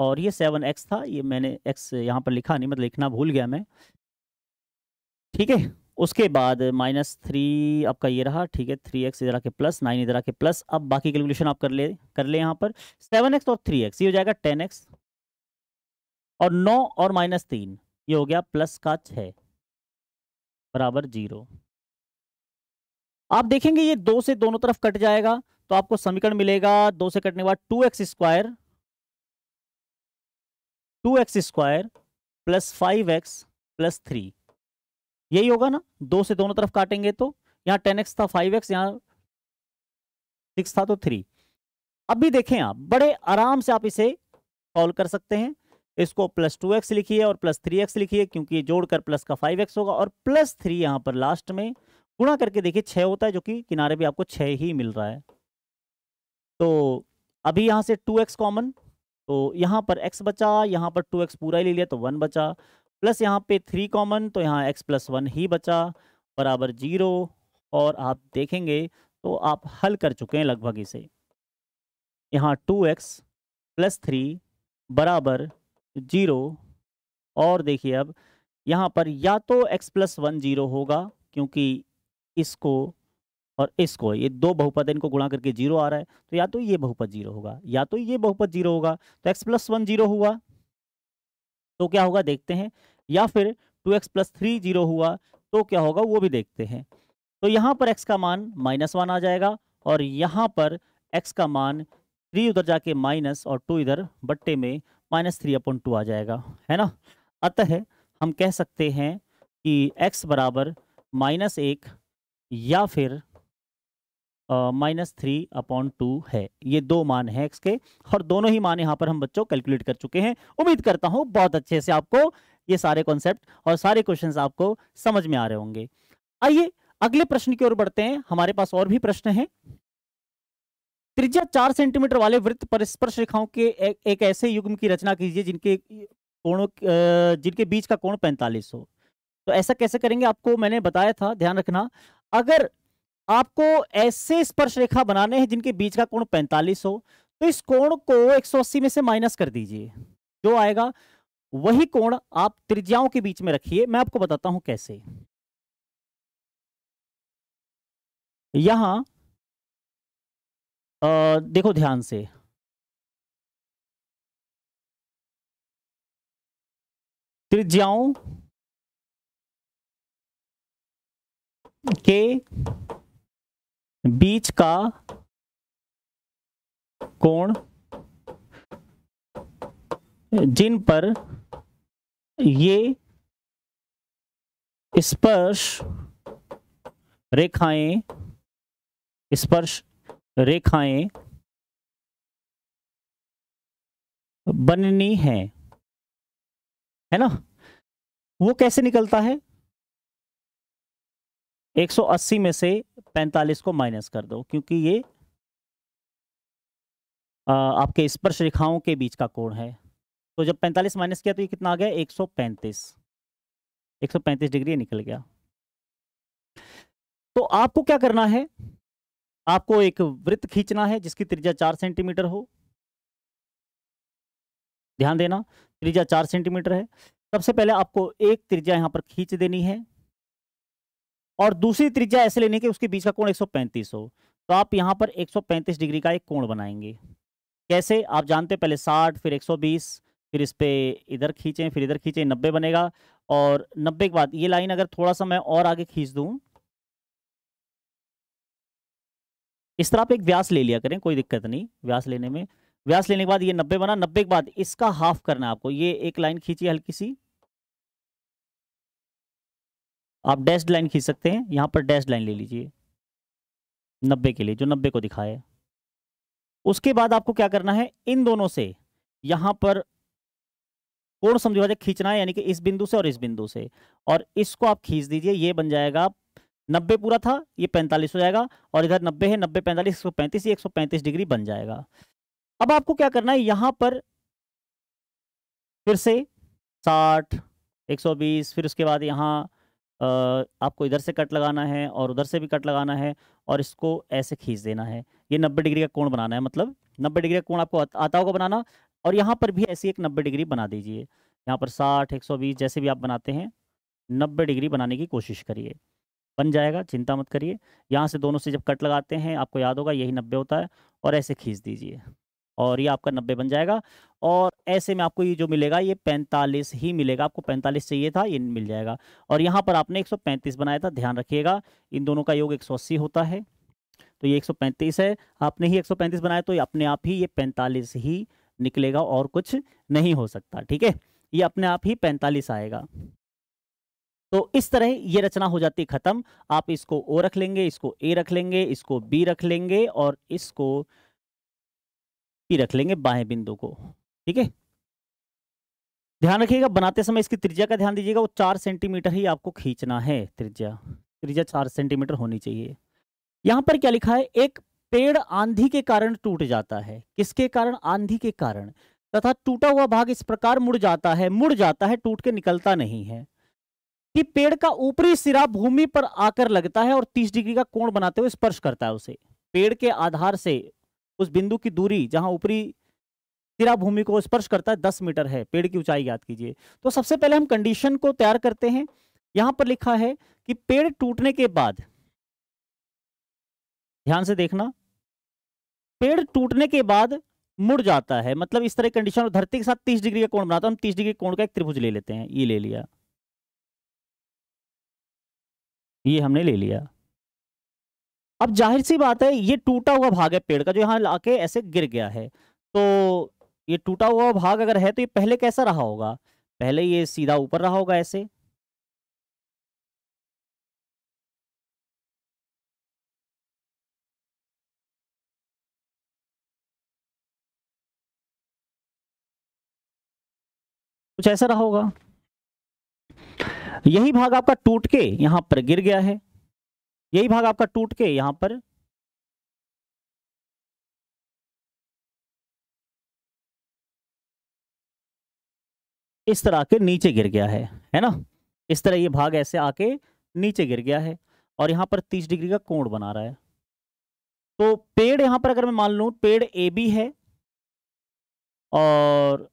और ये सेवन एक्स था ये मैंने एक्स यहाँ पर लिखा नहीं मतलब लिखना भूल गया मैं ठीक है उसके बाद माइनस थ्री आपका ये रहा ठीक है थ्री एक्स इधर आके प्लस नाइन इधर आके प्लस अब बाकी कैलकुलेशन आप कर ले कर ले यहाँ पर सेवन एक्स और थ्री एक्स ये हो जाएगा टेन एक्स और नौ और माइनस तीन ये हो गया प्लस का छः बराबर जीरो आप देखेंगे ये दो से दोनों तरफ कट जाएगा तो आपको समीकरण मिलेगा दो से कटने के बाद two x square two x square plus five x plus three यही होगा ना दो से दोनों तरफ काटेंगे तो यहाँ टेन एक्स था फाइव एक्स यहाँ सिक्स था तो थ्री अब भी देखें आप बड़े आराम से आप इसे सॉल्व कर सकते हैं इसको प्लस टू एक्स लिखिए और प्लस थ्री एक्स लिखिए क्योंकि जोड़कर प्लस का फाइव एक्स होगा और प्लस थ्री यहाँ पर लास्ट में गुणा करके देखिए छः होता है जो कि किनारे भी आपको छः ही मिल रहा है तो अभी यहाँ से टू एक्स कॉमन तो यहाँ पर एक्स बचा यहाँ पर टू एक्स पूरा ही ले लिया तो वन बचा प्लस यहाँ पे थ्री कॉमन तो यहाँ एक्स प्लस वन ही बचा बराबर जीरो और आप देखेंगे तो आप हल कर चुके हैं लगभग इसे यहाँ टू एक्स प्लस थ्री बराबर जीरो और देखिए अब यहाँ पर या तो एक्स प्लस वन जीरो होगा क्योंकि इसको और इसको ये दो बहुपद इनको गुणा करके जीरो आ रहा है तो या तो ये बहुपद जीरो होगा या तो ये बहुपद जीरो होगा तो एक्स प्लस वन जीरो हुआ तो क्या होगा देखते हैं या फिर two x plus three zero हुआ तो क्या होगा वो भी देखते हैं तो यहाँ पर एक्स का मान माइनस वन आ जाएगा और यहाँ पर एक्स का मान थ्री उधर जाके माइनस और टू इधर बट्टे में माइनस थ्री अपॉन टू आ जाएगा है ना अतः हम कह सकते हैं कि एक्स बराबर माइनस एक या फिर माइनस थ्री अपॉन टू है ये दो मान है एक्स के और दोनों ही मान यहाँ पर हम बच्चों कैलकुलेट कर चुके हैं उम्मीद करता हूँ बहुत अच्छे से आपको ये सारे कॉन्सेप्ट और सारे क्वेश्चन आपको समझ में आ रहे होंगे आइए अगले प्रश्न की ओर बढ़ते हैं हमारे पास और भी प्रश्न है त्रिज्या चार सेंटीमीटर वाले वृत्त पर स्पर्श रेखाओं के एक, एक ऐसे युग्म की रचना कीजिए जिनके कोणों जिनके बीच का कोण 45 हो तो ऐसा कैसे करेंगे आपको मैंने बताया था ध्यान रखना अगर आपको ऐसे स्पर्श रेखा बनाने हैं जिनके बीच का कोण 45 हो तो इस कोण को 180 में से माइनस कर दीजिए जो आएगा वही कोण आप त्रिज्याओं के बीच में रखिए मैं आपको बताता हूं कैसे यहां आ, देखो ध्यान से त्रिज्याओं के बीच का कोण जिन पर ये स्पर्श रेखाएं स्पर्श रेखाएं बननी है है ना वो कैसे निकलता है 180 में से 45 को माइनस कर दो क्योंकि ये आपके स्पर्श रेखाओं के बीच का कोण है तो जब 45 माइनस किया तो ये कितना आ गया 135 135 डिग्री निकल गया तो आपको क्या करना है आपको एक वृत्त खींचना है जिसकी त्रिज्या चार सेंटीमीटर हो ध्यान देना त्रिज्या चार सेंटीमीटर है सबसे पहले आपको एक त्रिज्या यहां पर खींच देनी है और दूसरी त्रिज्या ऐसे लेनी कि उसके बीच का कोण 135 हो तो आप यहां पर 135 डिग्री का एक कोण बनाएंगे कैसे आप जानते पहले 60 फिर 120 फिर इस पर इधर खींचें फिर इधर खींचें नब्बे बनेगा और नब्बे के बाद ये लाइन अगर थोड़ा सा मैं और आगे खींच दूँ इस तरह आप एक व्यास ले लिया करें कोई दिक्कत नहीं व्यास लेने में व्यास लेने के बाद ये नब्बे बना नब्बे के बाद इसका हाफ करना है आपको ये एक लाइन खींची हल्की सी आप डेस्ट लाइन खींच सकते हैं यहाँ पर डैश लाइन ले लीजिए नब्बे के लिए जो नब्बे को दिखाए उसके बाद आपको क्या करना है इन दोनों से यहाँ पर कोण समझिए खींचना है यानी कि इस बिंदु से और इस बिंदु से और इसको आप खींच दीजिए ये बन जाएगा नब्बे पूरा था ये पैंतालीस हो जाएगा और इधर नब्बे है नब्बे पैंतालीस एक सौ पैंतीस एक सौ पैंतीस डिग्री बन जाएगा अब आपको क्या करना है यहाँ पर फिर से साठ एक सौ बीस फिर उसके बाद यहाँ आपको इधर से कट लगाना है और उधर से भी कट लगाना है और इसको ऐसे खींच देना है ये नब्बे डिग्री का कोण बनाना है मतलब नब्बे डिग्री का कोण आपको आता होगा बनाना और यहाँ पर भी ऐसी एक नब्बे डिग्री बना दीजिए यहाँ पर साठ एक सौ बीस जैसे भी आप बनाते हैं नब्बे डिग्री बनाने की कोशिश करिए बन जाएगा चिंता मत करिए यहाँ से दोनों से जब कट लगाते हैं आपको याद होगा यही नब्बे होता है और ऐसे खींच दीजिए और ये आपका नब्बे बन जाएगा और ऐसे में आपको ये जो मिलेगा ये पैंतालीस ही मिलेगा आपको पैंतालीस चाहिए था ये मिल जाएगा और यहाँ पर आपने एक सौ पैंतीस बनाया था ध्यान रखिएगा इन दोनों का योग एक सौ अस्सी होता है तो ये एक सौ पैंतीस है आपने ही एक सौ पैंतीस बनाया तो अपने आप ही ये पैंतालीस ही निकलेगा और कुछ नहीं हो सकता ठीक है ये अपने आप ही पैंतालीस आएगा तो इस तरह ये रचना हो जाती खत्म आप इसको ओ रख लेंगे इसको ए रख लेंगे इसको बी रख लेंगे और इसको पी रख लेंगे बाहें बिंदु को ठीक है ध्यान रखिएगा बनाते समय इसकी त्रिज्या का ध्यान दीजिएगा वो चार सेंटीमीटर ही आपको खींचना है त्रिज्या त्रिज्या चार सेंटीमीटर होनी चाहिए यहां पर क्या लिखा है एक पेड़ आंधी के कारण टूट जाता है किसके कारण आंधी के कारण तथा टूटा हुआ भाग इस प्रकार मुड़ जाता है मुड़ जाता है टूट के निकलता नहीं है कि पेड़ का ऊपरी सिरा भूमि पर आकर लगता है और 30 डिग्री का कोण बनाते हुए स्पर्श करता है उसे पेड़ के आधार से उस बिंदु की दूरी जहां ऊपरी सिरा भूमि को स्पर्श करता है 10 मीटर है पेड़ की ऊंचाई याद कीजिए तो सबसे पहले हम कंडीशन को तैयार करते हैं यहां पर लिखा है कि पेड़ टूटने के बाद ध्यान से देखना पेड़ टूटने के बाद मुड़ जाता है मतलब इस तरह कंडीशन धरती के साथ तीस डिग्री का कोण बनाता है तो हम तीस डिग्री कोण का एक त्रिभुज ले लेते हैं ये ले लिया ये हमने ले लिया अब जाहिर सी बात है ये टूटा हुआ भाग है पेड़ का जो यहाँ लाके ऐसे गिर गया है तो ये टूटा हुआ भाग अगर है तो ये पहले कैसा रहा होगा पहले ये सीधा ऊपर रहा होगा ऐसे कुछ ऐसा रहा होगा यही भाग आपका टूट के यहां पर गिर गया है यही भाग आपका टूट के यहां पर इस तरह के नीचे गिर गया है है ना इस तरह ये भाग ऐसे आके नीचे गिर गया है और यहां पर तीस डिग्री का कोण बना रहा है तो पेड़ यहां पर अगर मैं मान लू पेड़ ए बी है और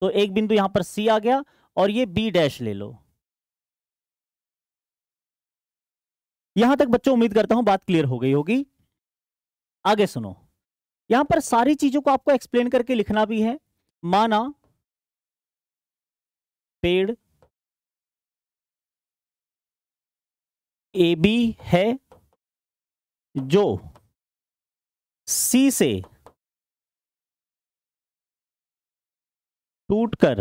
तो एक बिंदु यहां पर सी आ गया और ये बी डैश ले लो यहां तक बच्चों उम्मीद करता हूं बात क्लियर हो गई होगी आगे सुनो यहां पर सारी चीजों को आपको एक्सप्लेन करके लिखना भी है माना पेड़ ए बी है जो सी से टूटकर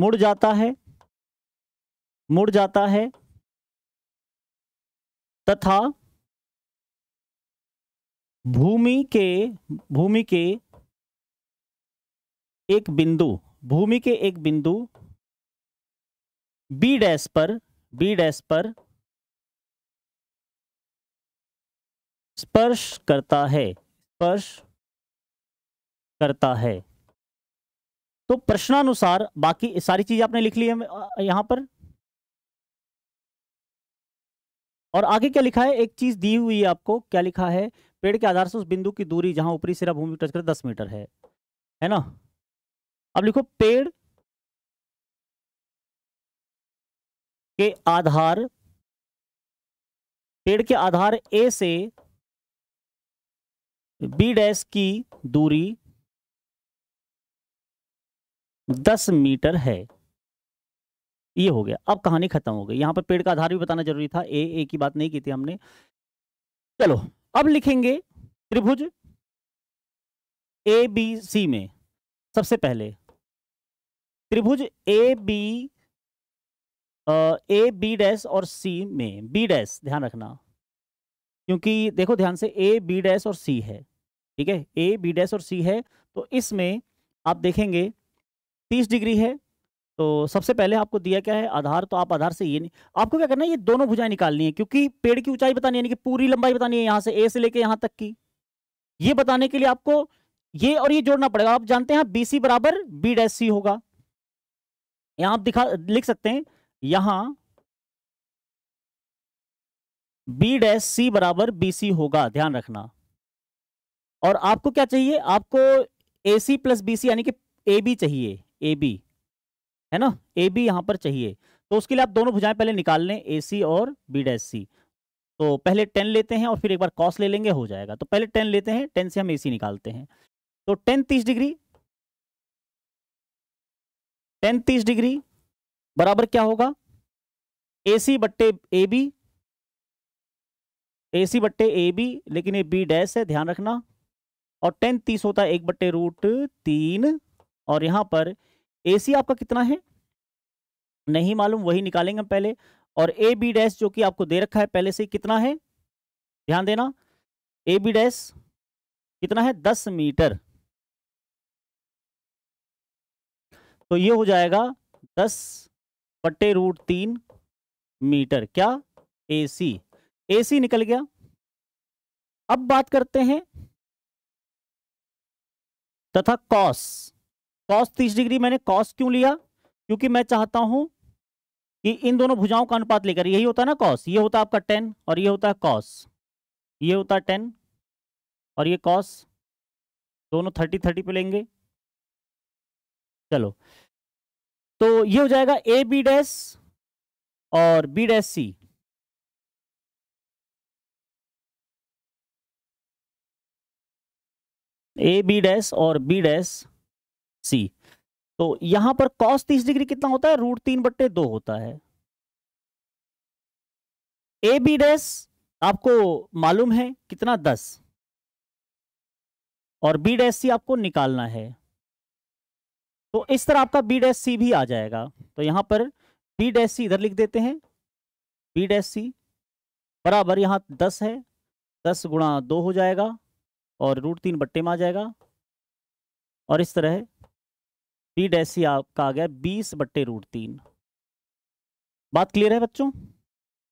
मुड़ जाता है मुड़ जाता है तथा भूमि के भूमि के एक बिंदु भूमि के एक बिंदु बी डैश पर बी डैश पर स्पर्श करता है स्पर्श करता है तो प्रश्नानुसार बाकी सारी चीज आपने लिख ली है यहां पर और आगे क्या लिखा है एक चीज दी हुई है आपको क्या लिखा है पेड़ के आधार से उस बिंदु की दूरी जहां ऊपरी सिरा भूमि टच कर दस मीटर है है ना अब लिखो पेड़ के आधार पेड़ के आधार ए से बी डैश की दूरी दस मीटर है ये हो गया अब कहानी खत्म हो गई यहां पर पेड़ का आधार भी बताना जरूरी था ए ए की बात नहीं की थी हमने चलो अब लिखेंगे त्रिभुज ए बी सी में सबसे पहले त्रिभुज a b a b dash और सी में बी डैश ध्यान रखना क्योंकि देखो ध्यान से ए बी डैश और सी है ठीक है ए बी डैश और सी है तो इसमें आप देखेंगे तीस डिग्री है तो सबसे पहले आपको दिया क्या है आधार तो आप आधार से ये नहीं आपको क्या करना है ये दोनों भुजाएं निकालनी है क्योंकि पेड़ की ऊंचाई बतानी है यानी कि पूरी लंबाई बतानी है यहाँ से ए से लेके यहाँ तक की ये बताने के लिए आपको ये और ये जोड़ना पड़ेगा आप जानते हैं बी सी बराबर बी डैश सी होगा यहाँ आप दिखा लिख सकते हैं यहाँ बी डैश सी बराबर बी सी होगा ध्यान रखना और आपको क्या चाहिए आपको ए सी प्लस बी सी यानी कि ए बी चाहिए ए बी है ना ए बी यहाँ पर चाहिए तो उसके लिए आप दोनों भुजाएं पहले निकाल लें ए सी और बी डैस सी तो पहले टेन लेते हैं और फिर एक बार कॉस ले लेंगे हो जाएगा तो पहले टेन लेते हैं टेन से हम ए सी निकालते हैं तो टेन तीस डिग्री टेन तीस डिग्री बराबर क्या होगा ए सी बट्टे ए बी ए सी बट्टे ए बी लेकिन ये बी डैस है ध्यान रखना और टेन तीस होता है एक बट्टे रूट तीन और यहां पर ए सी आपका कितना है नहीं मालूम वही निकालेंगे पहले और ए बी डैश जो कि आपको दे रखा है पहले से कितना है ध्यान देना ए बी डैश कितना है दस मीटर तो ये हो जाएगा दस पट्टे रूट तीन मीटर क्या ए सी ए सी निकल गया अब बात करते हैं तथा कॉस कॉस तीस डिग्री मैंने कॉस क्यों लिया क्योंकि मैं चाहता हूं कि इन दोनों भुजाओं का अनुपात लेकर यही होता है ना कॉस ये होता है आपका टेन और ये होता है कॉस ये होता है टेन और ये कॉस दोनों थर्टी थर्टी पे लेंगे चलो तो ये हो जाएगा ए बी डैश और b dash c a b dash और बी डैश सी तो यहां पर कॉस तीस डिग्री कितना होता है रूट तीन बट्टे दो होता है ए बी डैस आपको मालूम है कितना दस और बी डैस सी आपको निकालना है तो इस तरह आपका बी डैस सी भी आ जाएगा तो यहां पर बी डैस सी इधर लिख देते हैं बी डैस सी बराबर यहां दस है दस गुणा दो हो जाएगा और रूट तीन बट्टे में आ जाएगा और इस तरह बी डैश सी आपका आ गया बीस बट्टे रूट तीन बात क्लियर है बच्चों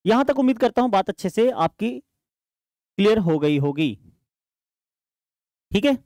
यहां तक उम्मीद करता हूं बात अच्छे से आपकी क्लियर हो गई होगी ठीक है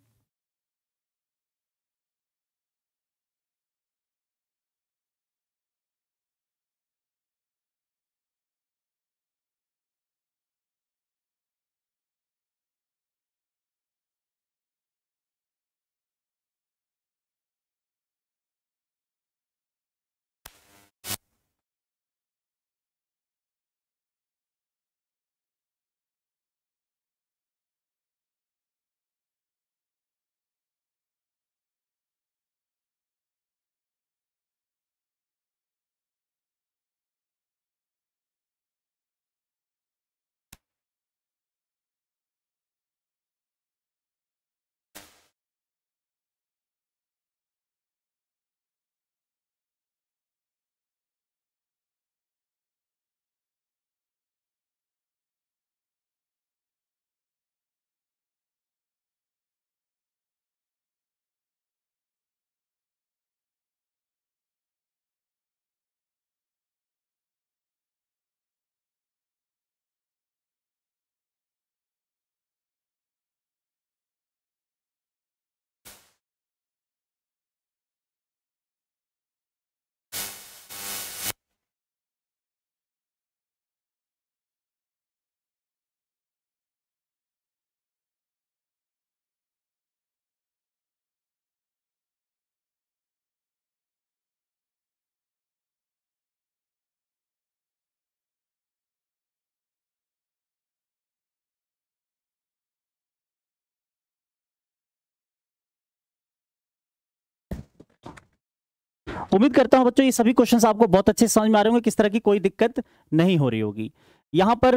उम्मीद करता हूं बच्चों ये सभी क्वेश्चंस आपको बहुत अच्छे समझ में आ रहे होंगे किस तरह की कोई दिक्कत नहीं हो रही होगी यहाँ पर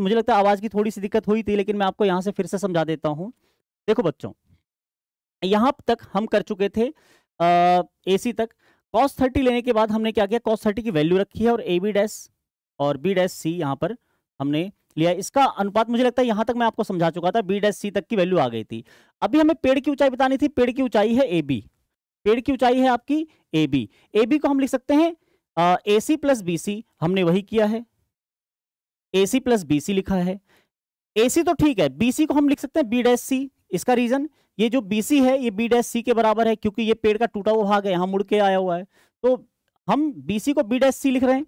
मुझे लगता है आवाज़ की थोड़ी सी दिक्कत हुई थी लेकिन मैं आपको यहाँ से फिर से समझा देता हूँ देखो बच्चों यहाँ तक हम कर चुके थे ए सी तक कॉस थर्टी लेने के बाद हमने क्या किया कॉस थर्टी की वैल्यू रखी है और ए बी डैश और बी डैश सी यहाँ पर हमने लिया इसका अनुपात मुझे लगता है यहाँ तक मैं आपको समझा चुका था बी डैश सी तक की वैल्यू आ गई थी अभी हमें पेड़ की ऊंचाई बतानी थी पेड़ की ऊंचाई है ए बी पेड़ की ऊंचाई है आपकी ए बी ए बी को हम लिख सकते हैं ए सी प्लस बी सी हमने वही किया है ए सी प्लस बी सी लिखा है ए सी तो ठीक है बी सी को हम लिख सकते हैं बी डैश सी इसका रीजन ये जो बी सी है ये बी डैश सी के बराबर है क्योंकि ये पेड़ का टूटा हुआ भाग है यहां मुड़ के आया हुआ है तो हम बी सी को बी डैश सी लिख रहे हैं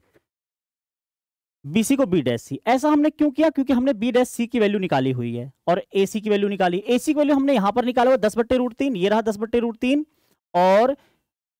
बी सी को बी डैश सी ऐसा हमने क्यों किया क्योंकि हमने बी डैश सी की वैल्यू निकाली हुई है और ए सी की वैल्यू निकाली ए सी की वैल्यू हमने यहां पर निकाला हुआ दस बट्टे रूट तीन ये रहा दस बट्टे रूट तीन और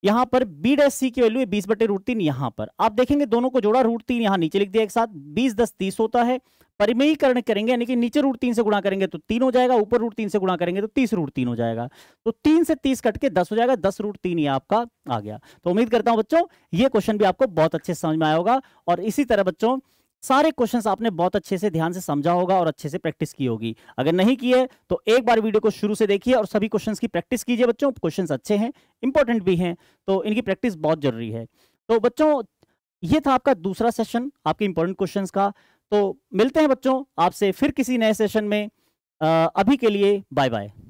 यहां पर बी डे सी की वैल्यू बीस बटे रूट तीन यहां पर आप देखेंगे दोनों को जोड़ा रूट तीन यहां नीचे लिख दिया एक साथ बीस दस तीस होता है परिमयीकरण करेंगे यानी कि नीचे रूट तीन से गुणा करेंगे तो तीन हो जाएगा ऊपर रूट तीन से गुणा करेंगे तो तीस रूट तीन हो जाएगा तो तीन से तीस कट के दस हो जाएगा दस रूट तीन आपका आ गया तो उम्मीद करता हूं बच्चों ये क्वेश्चन भी आपको बहुत अच्छे समझ में आया होगा और इसी तरह बच्चों सारे क्वेश्चंस आपने बहुत अच्छे से ध्यान से समझा होगा और अच्छे से प्रैक्टिस की होगी अगर नहीं किए तो एक बार वीडियो को शुरू से देखिए और सभी क्वेश्चंस की प्रैक्टिस कीजिए बच्चों क्वेश्चंस अच्छे हैं इंपॉर्टेंट भी हैं तो इनकी प्रैक्टिस बहुत जरूरी है तो बच्चों ये था आपका दूसरा सेशन आपके इंपॉर्टेंट क्वेश्चन का तो मिलते हैं बच्चों आपसे फिर किसी नए सेशन में अभी के लिए बाय बाय